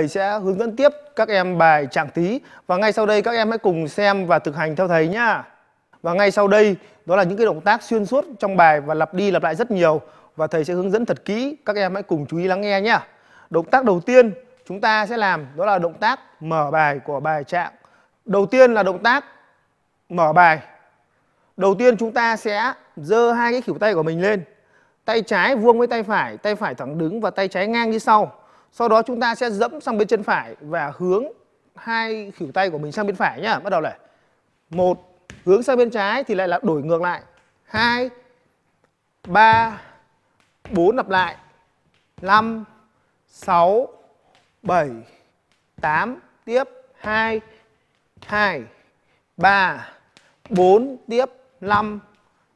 thầy sẽ hướng dẫn tiếp các em bài trạng tí và ngay sau đây các em hãy cùng xem và thực hành theo thầy nhá. Và ngay sau đây đó là những cái động tác xuyên suốt trong bài và lặp đi lặp lại rất nhiều và thầy sẽ hướng dẫn thật kỹ, các em hãy cùng chú ý lắng nghe nhá Động tác đầu tiên chúng ta sẽ làm đó là động tác mở bài của bài trạng. Đầu tiên là động tác mở bài. Đầu tiên chúng ta sẽ giơ hai cái khỉu tay của mình lên. Tay trái vuông với tay phải, tay phải thẳng đứng và tay trái ngang như sau sau đó chúng ta sẽ dẫm sang bên chân phải và hướng hai khỉu tay của mình sang bên phải nhá bắt đầu này một hướng sang bên trái thì lại là đổi ngược lại hai ba bốn lặp lại năm sáu bảy tám tiếp hai hai ba bốn tiếp năm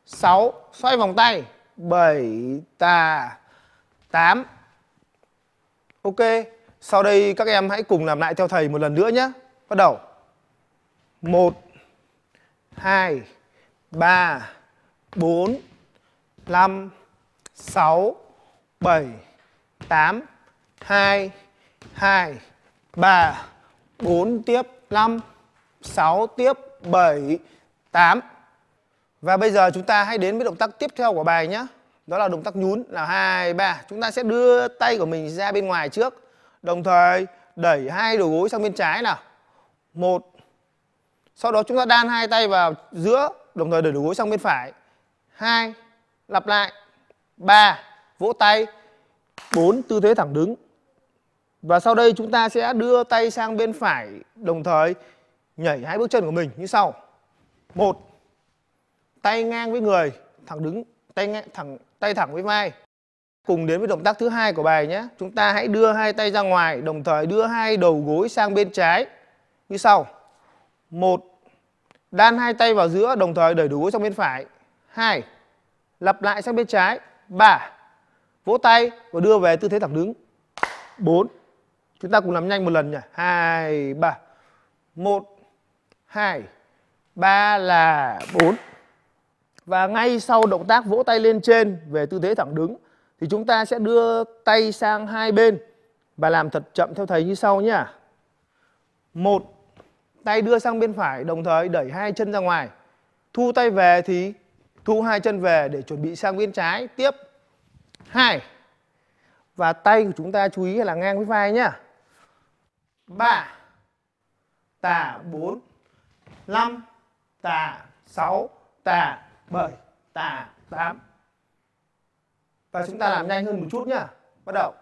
sáu xoay vòng tay bảy tà tám Ok, sau đây các em hãy cùng làm lại theo thầy một lần nữa nhé. Bắt đầu. 1 2 3 4 5 6 7 8 2 2 3 4 tiếp 5 6 tiếp 7 8 Và bây giờ chúng ta hãy đến với động tác tiếp theo của bài nhé đó là động tác nhún là hai ba chúng ta sẽ đưa tay của mình ra bên ngoài trước đồng thời đẩy hai đầu gối sang bên trái nào một sau đó chúng ta đan hai tay vào giữa đồng thời đẩy đầu gối sang bên phải hai lặp lại ba vỗ tay bốn tư thế thẳng đứng và sau đây chúng ta sẽ đưa tay sang bên phải đồng thời nhảy hai bước chân của mình như sau một tay ngang với người thẳng đứng tay ngang, thẳng tay thẳng với vai cùng đến với động tác thứ hai của bài nhé chúng ta hãy đưa hai tay ra ngoài đồng thời đưa hai đầu gối sang bên trái như sau một đan hai tay vào giữa đồng thời đẩy đầu gối sang bên phải hai lặp lại sang bên trái ba vỗ tay và đưa về tư thế thẳng đứng bốn chúng ta cùng làm nhanh một lần nhỉ hai ba một hai ba là bốn và ngay sau động tác vỗ tay lên trên về tư thế thẳng đứng thì chúng ta sẽ đưa tay sang hai bên và làm thật chậm theo thầy như sau nhé. Một, tay đưa sang bên phải đồng thời đẩy hai chân ra ngoài. Thu tay về thì thu hai chân về để chuẩn bị sang bên trái. Tiếp. Hai. Và tay của chúng ta chú ý là ngang với vai nhé. Ba. Tà bốn. Năm. Tà sáu. Tà bởi tà 8 Và chúng ta làm nhanh hơn một chút nhá Bắt đầu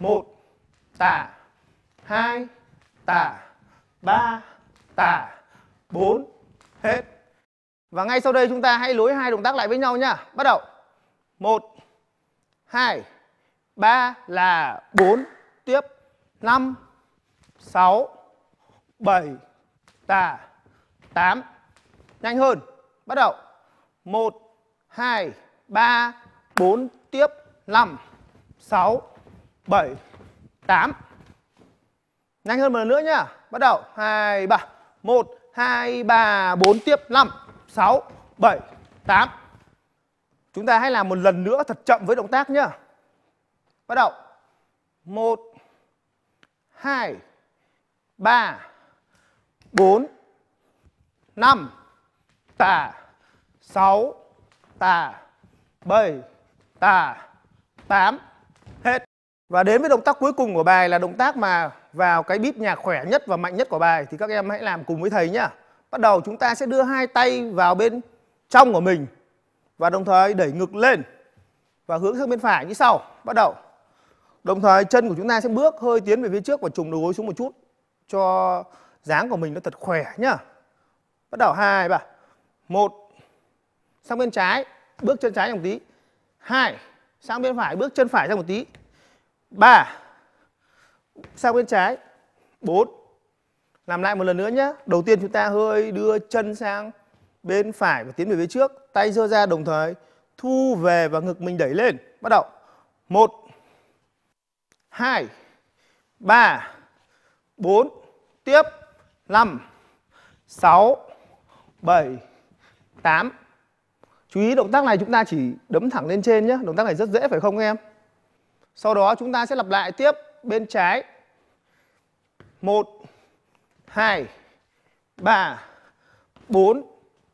1 tà 2 tà 3 tà 4 hết Và ngay sau đây chúng ta hãy lối hai động tác lại với nhau nhá Bắt đầu 1 2 3 là 4 tiếp 5 6 7 tà 8 Nhanh hơn Bắt đầu 1, 2, 3, 4 tiếp 5, 6, 7, 8 Nhanh hơn một lần nữa nhá Bắt đầu 2, 3 1, 2, 3, 4 tiếp 5, 6, 7, 8 Chúng ta hãy làm một lần nữa thật chậm với động tác nhá Bắt đầu 1, 2, 3, 4, 5 Tả 6 tà 7 tà 8 hết. Và đến với động tác cuối cùng của bài là động tác mà vào cái bíp nhạc khỏe nhất và mạnh nhất của bài thì các em hãy làm cùng với thầy nhá. Bắt đầu chúng ta sẽ đưa hai tay vào bên trong của mình và đồng thời đẩy ngực lên và hướng sang bên phải như sau. Bắt đầu. Đồng thời chân của chúng ta sẽ bước hơi tiến về phía trước và trùng đầu gối xuống một chút cho dáng của mình nó thật khỏe nhá. Bắt đầu hai ba một sang bên trái bước chân trái ra một tí hai sang bên phải bước chân phải ra một tí ba sang bên trái bốn làm lại một lần nữa nhé đầu tiên chúng ta hơi đưa chân sang bên phải và tiến về phía trước tay giơ ra đồng thời thu về và ngực mình đẩy lên bắt đầu một hai ba bốn tiếp năm sáu bảy tám Chú ý động tác này chúng ta chỉ đấm thẳng lên trên nhé Động tác này rất dễ phải không em Sau đó chúng ta sẽ lặp lại tiếp bên trái 1 2 3 4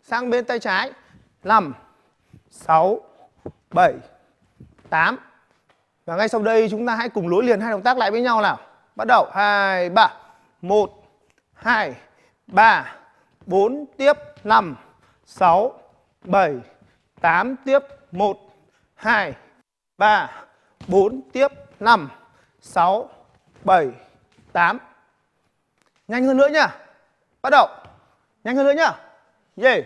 Sang bên tay trái 5 6 7 8 Và ngay sau đây chúng ta hãy cùng lối liền hai động tác lại với nhau nào Bắt đầu 2 3 1 2 3 4 Tiếp 5 6 7 8 tiếp 1 2 3 4 tiếp 5 6 7 8 Nhanh hơn nữa nhá Bắt đầu Nhanh hơn nữa nhá Yeah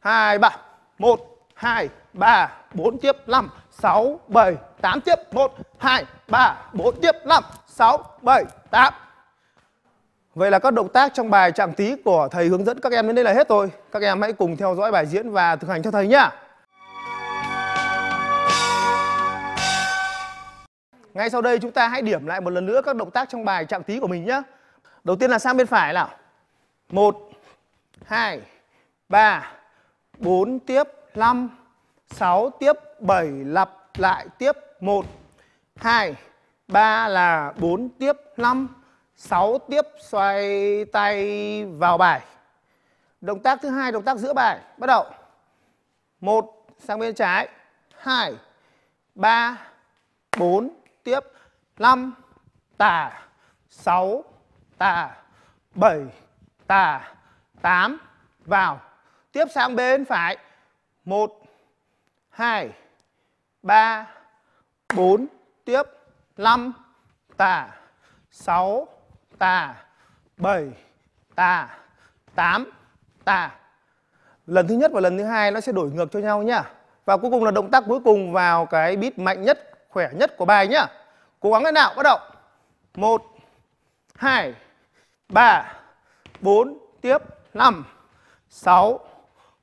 2 3 1 2 3 4 tiếp 5 6 7 8 tiếp 1 2 3 4 tiếp 5 6 7 8 Vậy là các động tác trong bài trạng tí của thầy hướng dẫn các em đến đây là hết rồi. Các em hãy cùng theo dõi bài diễn và thực hành cho thầy nhá. Ngay sau đây chúng ta hãy điểm lại một lần nữa các động tác trong bài chạm tí của mình nhé. Đầu tiên là sang bên phải nào. 1, 2, 3, 4 tiếp 5, 6 tiếp 7 lặp lại tiếp 1, 2, 3 là 4 tiếp 5, 6 tiếp xoay tay vào bài. Động tác thứ hai động tác giữa bài. Bắt đầu. 1 sang bên trái, 2, 3, 4 tiếp 5 tà 6 tà 7 tà 8 vào tiếp sang bên phải 1 2 3 4 tiếp 5 tà 6 tà 7 tà 8 tà lần thứ nhất và lần thứ hai nó sẽ đổi ngược cho nhau nhá và cuối cùng là động tác cuối cùng vào cái beat mạnh nhất khỏe nhất của bài nhá. Cố gắng lên nào, bắt đầu. 1 2 3 4 tiếp 5 6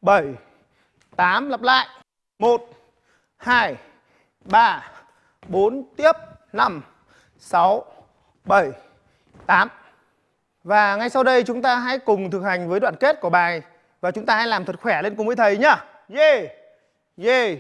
7 8 lặp lại. 1 2 3 4 tiếp 5 6 7 8 Và ngay sau đây chúng ta hãy cùng thực hành với đoạn kết của bài Và chúng ta hãy làm thật khỏe lên cùng với thầy nhá Yeah Yeah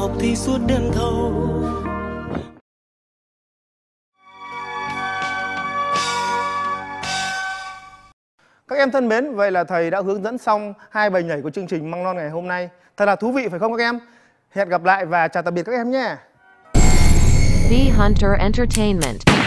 học thi suốt đêm thâu Các em thân mến, vậy là thầy đã hướng dẫn xong hai bài nhảy của chương trình Măng Non ngày hôm nay. Thật là thú vị phải không các em? Hẹn gặp lại và chào tạm biệt các em nhé. The Hunter Entertainment.